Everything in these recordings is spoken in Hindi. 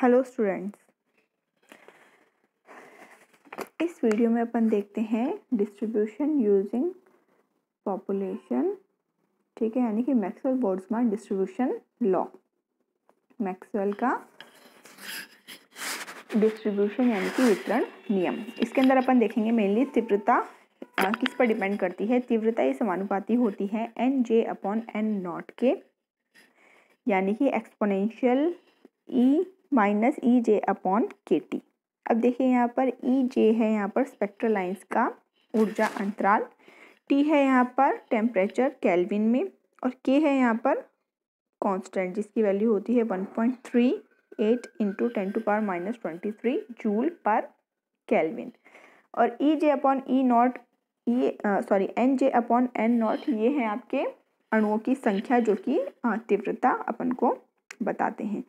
हेलो स्टूडेंट्स इस वीडियो में अपन देखते हैं डिस्ट्रीब्यूशन यूजिंग पॉपुलेशन ठीक है यानी कि Maxwell Boltzmann distribution law Maxwell का डिस्ट्रीब्यूशन यानी कि वितरण नियम इसके अंदर अपन देखेंगे मेनली तीव्रता किस पर डिपेंड करती है तीव्रता ये समानुपाती होती है N J upon N naught K यानी कि exponential E e minus E J upon K T अब देखिए यहाँ पर ई e जे है यहाँ पर स्पेक्ट्रल लाइंस का ऊर्जा अंतराल टी है यहाँ पर टेम्परेचर कैलविन में और के है यहाँ पर कांस्टेंट जिसकी वैल्यू होती है one point three eight into ten to power minus twenty three joule पर कैलविन और E J upon E naught E sorry N J upon N naught ये है आपके अणुओं की संख्या जो कि तीव्रता अपन को बताते हैं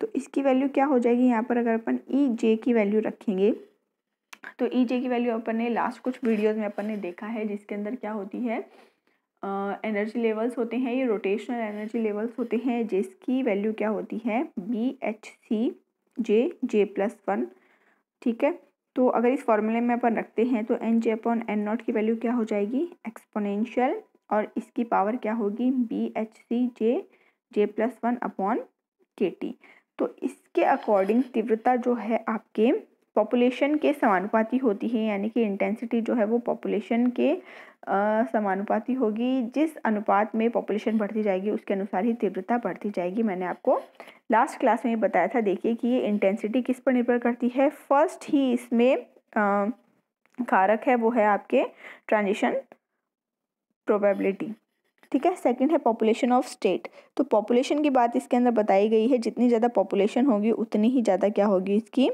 तो इसकी वैल्यू क्या हो जाएगी यहाँ पर अगर अपन ई e जे की वैल्यू रखेंगे तो ई e जे की वैल्यू अपन ने लास्ट कुछ वीडियोस में अपन ने देखा है जिसके अंदर क्या होती है एनर्जी uh, लेवल्स होते हैं ये रोटेशनल एनर्जी लेवल्स होते हैं जिसकी वैल्यू क्या होती है B H C J J plus one ठीक है तो अगर इस फॉर्मूले में अपन रखते हैं तो N J upon N naught की वैल्यू क्या हो जाएगी एक्सपोनेंशियल और इसकी पावर क्या होगी B H C J J plus one upon K T तो इसके अकॉर्डिंग तीव्रता जो है आपके पॉपुलेशन के समानुपाती होती है यानी कि इंटेंसिटी जो है वो पॉपुलेशन के समानुपाती होगी जिस अनुपात में पॉपुलेशन बढ़ती जाएगी उसके अनुसार ही तीव्रता बढ़ती जाएगी मैंने आपको लास्ट क्लास में बताया था देखिए कि ये इंटेंसिटी किस पर निर्भर करती है फर्स्ट ही इसमें कारक है वो है आपके ट्रांजिशन प्रोबेबिलिटी ठीक है सेकंड है पॉपुलेशन ऑफ स्टेट तो पॉपुलेशन की बात इसके अंदर बताई गई है जितनी ज़्यादा पॉपुलेशन होगी उतनी ही ज़्यादा क्या होगी इसकी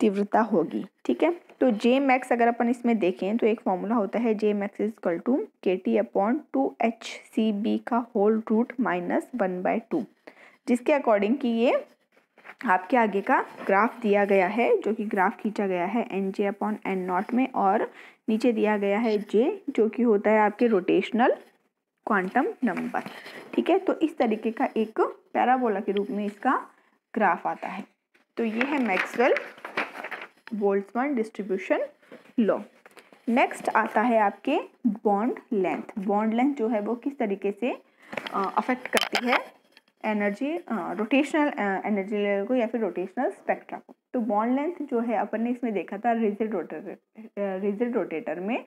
तीव्रता होगी ठीक है तो जे मैक्स अगर अपन इसमें देखें तो एक फॉर्मूला होता है J max is equal to K T upon two H C B का whole root minus one by two जिसके अकॉर्डिंग कि ये आपके आगे का ग्राफ दिया गया है जो कि ग्राफ खींचा गया है N J upon N naught में और नीचे दिया गया है जे जो कि होता है आपके रोटेशनल क्वांटम नंबर ठीक है तो इस तरीके का एक पैराबोला के रूप में इसका ग्राफ आता है तो ये है Maxwell Boltzmann distribution law next आता है आपके बॉन्ड लेंथ बॉन्ड लेंथ जो है वो किस तरीके से अफेक्ट करती है एनर्जी रोटेशनल एनर्जी लेवल को या फिर रोटेशनल स्पेक्ट्रा को तो बॉन्ड लेंथ जो है अपन ने इसमें देखा था रिजिड रोटेटर रिजिड रोटेटर में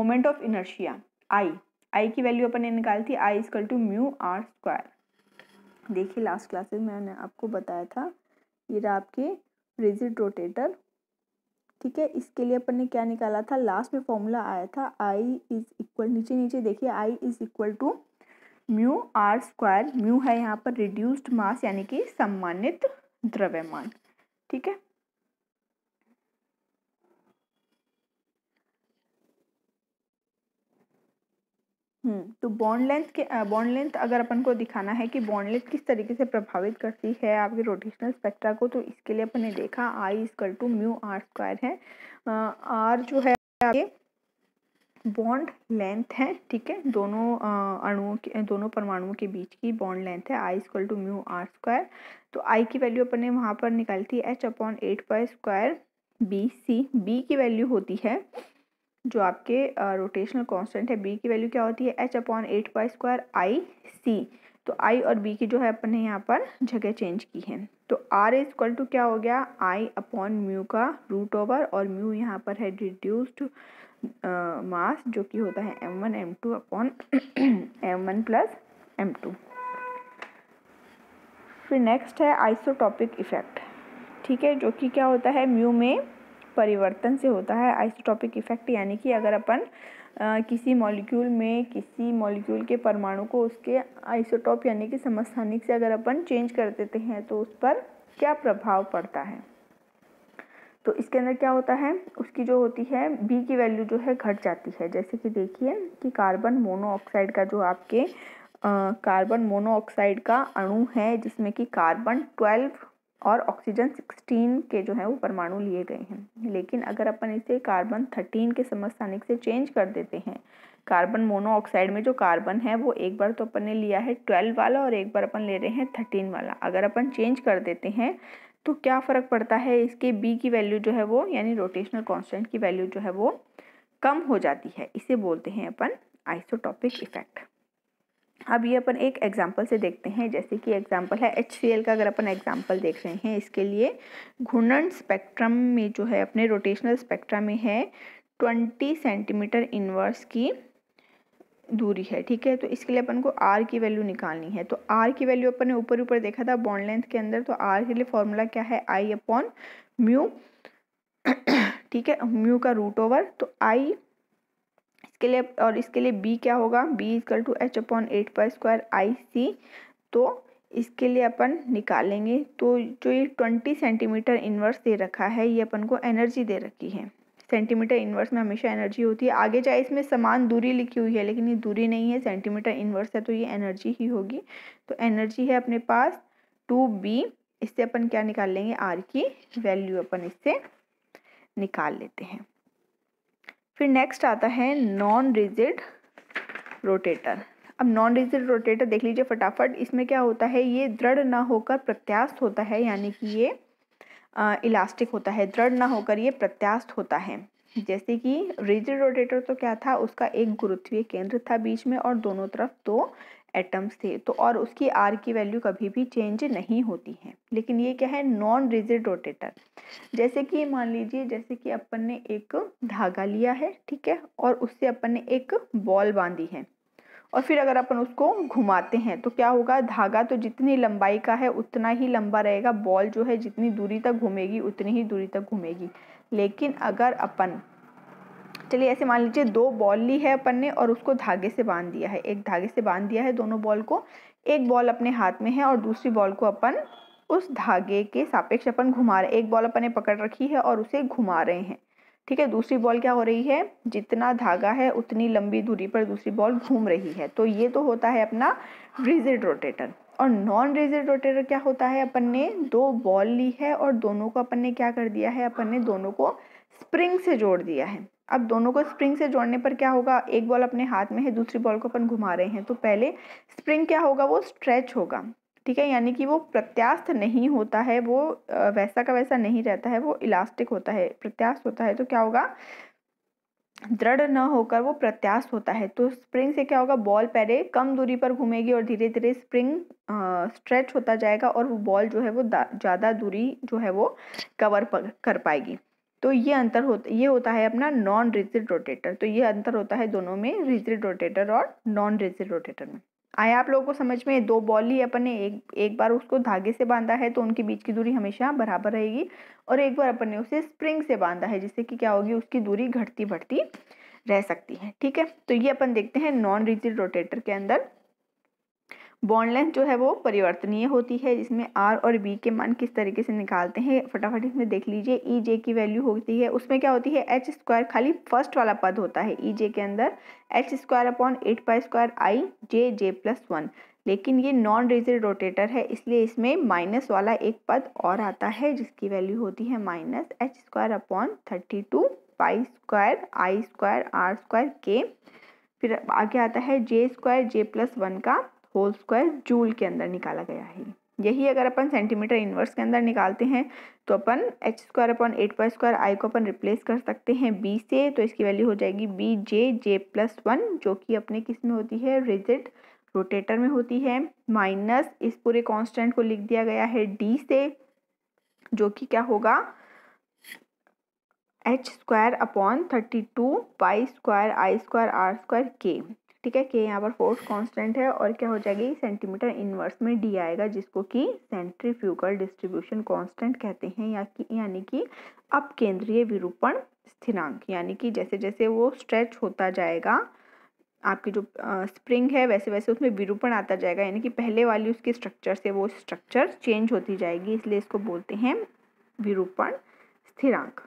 moment of inertia I I की वैल्यू अपन ने निकाली थी I is equal to mu r square देखिए लास्ट क्लासेस में मैंने आपको बताया था ये रहा आपके रिजिड रोटेटर ठीक है इसके लिए अपन ने क्या निकाला था लास्ट में फॉर्मूला आया था आई इज इक्वल नीचे नीचे देखिए I is equal to mu r square mu है यहाँ पर रिड्यूस्ड मास यानी कि सम्मानित द्रव्यमान ठीक है हम्म, तो बॉन्ड लेंथ के बॉन्ड लेंथ अगर अपन को दिखाना है कि बॉन्ड लेंथ किस तरीके से प्रभावित करती है आपके रोटेशनल स्पेक्ट्रा को तो इसके लिए अपन ने देखा I is equal to mu r square है आर जो है आपके बॉन्ड लेंथ है ठीक है दोनों अणुओं के दोनों परमाणुओं के बीच की बॉन्ड लेंथ है I is equal to mu r square तो आई की वैल्यू अपन ने वहाँ पर निकाली थी h upon eight pi square B C B की वैल्यू होती है जो आपके रोटेशनल कांस्टेंट है बी की वैल्यू क्या होती है h upon eight pi square I C तो आई और बी की जो है अपने यहाँ पर जगह चेंज की है तो आर इज इक्वल टू क्या हो गया आई अपॉन म्यू का रूट ओवर और म्यू यहाँ पर है रिड्यूस्ड मास जो कि होता है M one M two upon M one plus M two फिर नेक्स्ट है आइसोटॉपिक इफेक्ट ठीक है जो कि क्या होता है म्यू में परिवर्तन से होता है आइसोटॉपिक इफेक्ट यानी कि अगर अपन किसी मॉलिक्यूल में किसी मॉलिक्यूल के परमाणु को उसके आइसोटॉप यानी कि समस्थानिक से अगर अपन चेंज कर देते हैं तो उस पर क्या प्रभाव पड़ता है तो इसके अंदर क्या होता है उसकी जो होती है बी की वैल्यू जो है घट जाती है जैसे कि देखिए कि कार्बन मोनोऑक्साइड का जो आपके कार्बन मोनोऑक्साइड का अणु है जिसमें कि कार्बन ट्वेल्व और ऑक्सीजन 16 के जो है वो परमाणु लिए गए हैं लेकिन अगर अपन इसे कार्बन 13 के समस्थानिक से चेंज कर देते हैं कार्बन मोनोऑक्साइड में जो कार्बन है वो एक बार तो अपन ने लिया है 12 वाला और एक बार अपन ले रहे हैं 13 वाला अगर अपन चेंज कर देते हैं तो क्या फ़र्क पड़ता है इसके बी की वैल्यू जो है वो यानी रोटेशनल कॉन्स्टेंट की वैल्यू जो है वो कम हो जाती है इसे बोलते हैं अपन आइसोटॉपिक इफेक्ट अब ये अपन एक एग्जाम्पल से देखते हैं जैसे कि एग्जाम्पल है एच का अगर अपन एग्जाम्पल देख रहे हैं इसके लिए घूर्णन स्पेक्ट्रम में जो है अपने रोटेशनल स्पेक्ट्रा में है ट्वेंटी सेंटीमीटर इनवर्स की दूरी है ठीक है तो इसके लिए अपन को आर की वैल्यू निकालनी है तो आर की वैल्यू अपन ने ऊपर ऊपर देखा था बॉन्ड लेंथ के अंदर तो आर के लिए फॉर्मूला क्या है आई अपॉन म्यू ठीक है म्यू का रूट ओवर तो आई इसके लिए और इसके लिए बी क्या होगा B is equal to h upon eight पर स्क्वायर आई सी तो इसके लिए अपन निकालेंगे तो जो ये ट्वेंटी सेंटीमीटर इन्वर्स दे रखा है ये अपन को एनर्जी दे रखी है सेंटीमीटर इन्वर्स में हमेशा एनर्जी होती है आगे चाहे इसमें समान दूरी लिखी हुई है लेकिन ये दूरी नहीं है सेंटीमीटर इन्वर्स है तो ये एनर्जी ही होगी तो एनर्जी है अपने पास टू बी इससे अपन क्या निकाल लेंगे आर की वैल्यू अपन इससे निकाल लेते हैं फिर नेक्स्ट आता है नॉन रिजिड रोटेटर अब नॉन रिजिड रोटेटर देख लीजिए फटाफट इसमें क्या होता है ये दृढ़ ना होकर प्रत्यास्थ होता है यानी कि ये आ, इलास्टिक होता है दृढ़ ना होकर ये प्रत्यास्थ होता है जैसे कि रिजिड रोटेटर तो क्या था उसका एक गुरुत्वीय केंद्र था बीच में और दोनों तरफ दो तो एटम्स थे तो और उसकी आर की वैल्यू कभी भी चेंज नहीं होती है लेकिन ये क्या है नॉन रिजिड रोटेटर जैसे कि मान लीजिए जैसे कि अपन ने एक धागा लिया है ठीक है और उससे अपन ने एक बॉल बांधी है और फिर अगर अपन उसको घुमाते हैं तो क्या होगा धागा तो जितनी लंबाई का है उतना ही लंबा रहेगा बॉल जो है जितनी दूरी तक घूमेगी उतनी ही दूरी तक घूमेगी लेकिन अगर अपन चलिए ऐसे मान लीजिए दो बॉल ली है अपन ने और उसको धागे से बांध दिया है एक धागे से बांध दिया है दोनों बॉल को एक बॉल अपने हाथ में है और दूसरी बॉल को अपन उस धागे के सापेक्ष अपन घुमा रहे एक बॉल अपन ने पकड़ रखी है और उसे घुमा रहे हैं ठीक है दूसरी बॉल क्या हो रही है जितना धागा है उतनी लंबी दूरी पर दूसरी बॉल घूम रही है तो ये तो होता है अपना रिजिड रोटेटर और नॉन रिजिड रोटेटर क्या होता है अपन ने दो बॉल ली है और दोनों को अपन ने क्या कर दिया है अपन ने दोनों को स्प्रिंग से जोड़ दिया है अब दोनों को स्प्रिंग से जोड़ने पर क्या होगा एक बॉल अपने हाथ में है दूसरी बॉल को अपन घुमा रहे हैं तो पहले स्प्रिंग क्या होगा वो स्ट्रेच होगा ठीक है यानी कि वो प्रत्यास्थ नहीं होता है वो वैसा का वैसा नहीं रहता है वो इलास्टिक होता है प्रत्यास्थ होता है तो क्या होगा दृढ़ न होकर वो प्रत्यास्थ होता है तो स्प्रिंग से क्या होगा बॉल पहले कम दूरी पर घूमेगी और धीरे धीरे स्प्रिंग स्ट्रेच होता जाएगा और वो बॉल जो है वो ज़्यादा दूरी जो है वो कवर कर पाएगी तो ये अंतर होता ये होता है अपना नॉन रिजिड रोटेटर तो ये अंतर होता है दोनों में रिजिड रोटेटर और नॉन रिजिड रोटेटर में आए आप लोगों को समझ में दो बॉल ही अपन ने एक एक बार उसको धागे से बांधा है तो उनके बीच की दूरी हमेशा बराबर रहेगी और एक बार अपन ने उसे स्प्रिंग से बांधा है जिससे कि क्या होगी उसकी दूरी घटती बढ़ती रह सकती है ठीक है तो ये अपन देखते हैं नॉन रिजिड रोटेटर के अंदर बॉन्ड लेंथ जो है वो परिवर्तनीय होती है जिसमें आर और बी के मान किस तरीके से निकालते हैं फटाफट इसमें देख लीजिए ई e जे की वैल्यू होती है उसमें क्या होती है एच स्क्वायर खाली फर्स्ट वाला पद होता है ई e जे के अंदर h square upon eight pi square I J J plus one लेकिन ये नॉन रिजिड रोटेटर है इसलिए इसमें माइनस वाला एक पद और आता है जिसकी वैल्यू होती है minus h square upon thirty two pi square I square r square k फिर आगे आता है J square J plus one का होल स्क्वायर जूल के अंदर निकाला गया है यही अगर अपन सेंटीमीटर इनवर्स के अंदर निकालते हैं तो अपन h square upon eight Y square I को अपन रिप्लेस कर सकते हैं बी से तो इसकी वैल्यू हो जाएगी B J J plus one जो कि अपने किस में होती है रिजिड रोटेटर में होती है माइनस इस पूरे कांस्टेंट को लिख दिया गया है डी से जो कि क्या होगा h square upon thirty two pi square I square r square k ठीक है के यहाँ पर फोर्स कांस्टेंट है और क्या हो जाएगी सेंटीमीटर इनवर्स में डी आएगा जिसको कि सेंट्रीफ्यूगल डिस्ट्रीब्यूशन कांस्टेंट कहते हैं या कि यानी कि अप केंद्रीय विरूपण स्थिरांक यानी कि जैसे जैसे वो स्ट्रेच होता जाएगा आपकी जो स्प्रिंग है वैसे वैसे उसमें विरूपण आता जाएगा यानी कि पहले वाली उसकी स्ट्रक्चर से वो स्ट्रक्चर चेंज होती जाएगी इसलिए इसको बोलते हैं विरूपण स्थिरांक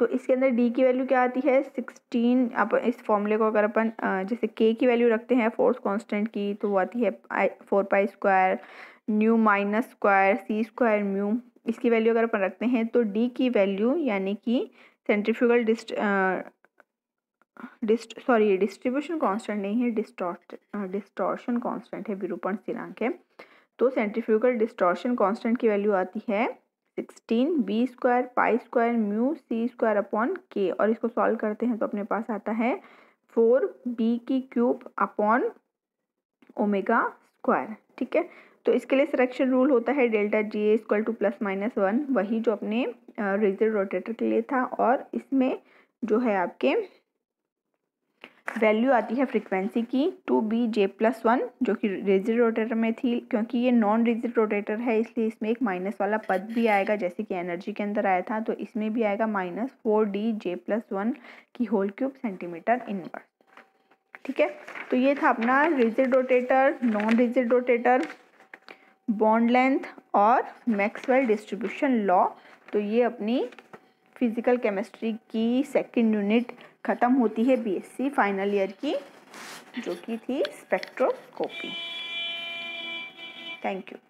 तो इसके अंदर डी की वैल्यू क्या आती है सिक्सटीन आप इस फॉर्मूले को अगर अपन जैसे के की वैल्यू रखते हैं फोर्स कांस्टेंट की तो वो आती है four pi square nu minus square C square mu इसकी वैल्यू अगर अपन रखते हैं तो डी की वैल्यू यानी कि centrifugal dist dist sorry distribution constant नहीं है डिस्टॉट डिस्टॉर्शन कॉन्स्टेंट है विरूपण स्थिरांक है तो सेंट्रीफ्यूगल डिस्टॉर्शन कॉन्स्टेंट की वैल्यू आती है sixteen B square pi square mu C square upon k और इसको सॉल्व करते हैं तो अपने पास आता है फोर बी की क्यूब अपॉन ओमेगा स्क्वायर ठीक है तो इसके लिए सिलेक्शन रूल होता है delta J a equal to plus minus one वही जो अपने रेजर रोटेटर के लिए था और इसमें जो है आपके वैल्यू आती है फ्रीक्वेंसी की two B J plus one जो कि रेजिड रोटेटर में थी क्योंकि ये नॉन रेजिड रोटेटर है इसलिए इसमें एक माइनस वाला पद भी आएगा जैसे कि एनर्जी के अंदर आया था तो इसमें भी आएगा minus four D J plus one की होल क्यूब सेंटीमीटर इनवर्स ठीक है तो ये था अपना rigid rotor non rigid rotor bond length और मैक्सवेल डिस्ट्रीब्यूशन लॉ तो ये अपनी फिजिकल केमिस्ट्री की सेकेंड यूनिट ख़त्म होती है बीएससी फाइनल ईयर की जो कि थी स्पेक्ट्रोस्कोपी थैंक यू